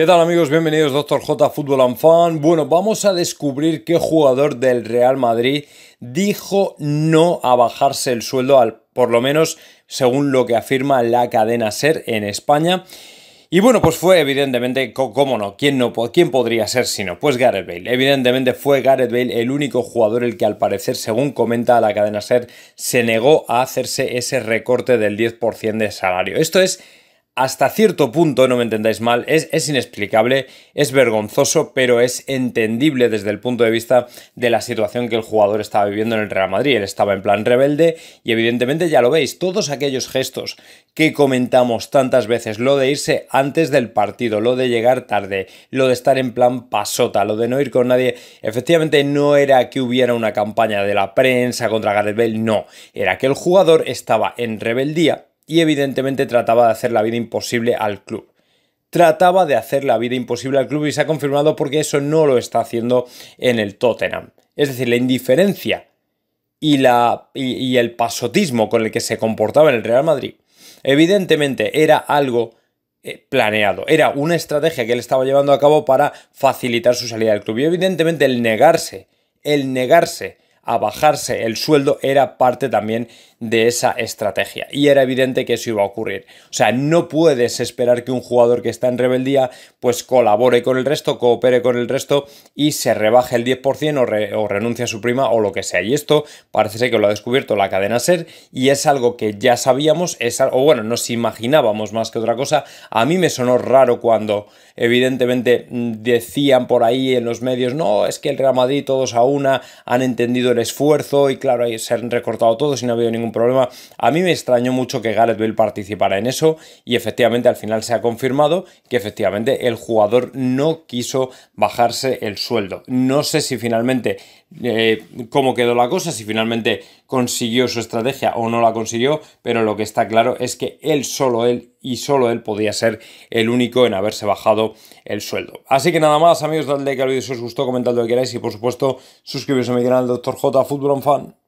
¿Qué tal amigos? Bienvenidos Doctor J Fútbol and Fan. Bueno, vamos a descubrir qué jugador del Real Madrid dijo no a bajarse el sueldo, al, por lo menos según lo que afirma la cadena SER en España. Y bueno, pues fue evidentemente, cómo no, ¿quién, no, ¿quién podría ser sino? Pues Gareth Bale. Evidentemente fue Gareth Bale el único jugador el que al parecer, según comenta la cadena SER, se negó a hacerse ese recorte del 10% de salario. Esto es hasta cierto punto, no me entendáis mal, es, inexplicable, es vergonzoso, pero es entendible desde el punto de vista de la situación que el jugador estaba viviendo en el Real Madrid. Él estaba en plan rebelde y evidentemente ya lo veis, todos aquellos gestos que comentamos tantas veces, lo de irse antes del partido, lo de llegar tarde, lo de estar en plan pasota, lo de no ir con nadie, efectivamente no era que hubiera una campaña de la prensa contra Gareth Bale, no, era que el jugador estaba en rebeldía y evidentemente trataba de hacer la vida imposible al club. Trataba de hacer la vida imposible al club y se ha confirmado porque eso no lo está haciendo en el Tottenham. Es decir, la indiferencia y, la, y, el pasotismo con el que se comportaba en el Real Madrid, evidentemente era algo eh, planeado. Era una estrategia que él estaba llevando a cabo para facilitar su salida del club. Y evidentemente el negarse, el negarse a bajarse el sueldo era parte también de esa estrategia. Y era evidente que eso iba a ocurrir. O sea, no puedes esperar que un jugador que está en rebeldía pues colabore con el resto, coopere con el resto y se rebaje el 10% o, renuncia renuncie a su prima o lo que sea. Y esto parece ser que lo ha descubierto la cadena SER y es algo que ya sabíamos, es, o bueno, nos imaginábamos más que otra cosa. A mí me sonó raro cuando evidentemente decían por ahí en los medios, no, es que el Real Madrid todos a una han entendido el esfuerzo y claro, se han recortado todos y no ha habido ningún problema. A mí me extrañó mucho que Gareth Bale participara en eso y efectivamente al final se ha confirmado que efectivamente el jugador no quiso bajarse el sueldo. No sé si finalmente eh, cómo quedó la cosa, si finalmente consiguió su estrategia o no la consiguió, pero lo que está claro es que él solo él y solo él podía ser el único en haberse bajado el sueldo. Así que nada más, amigos, dadle like al vídeo si os gustó, comentad lo que queráis y por supuesto suscribiros a mi canal Dr. J Fútbol Fan.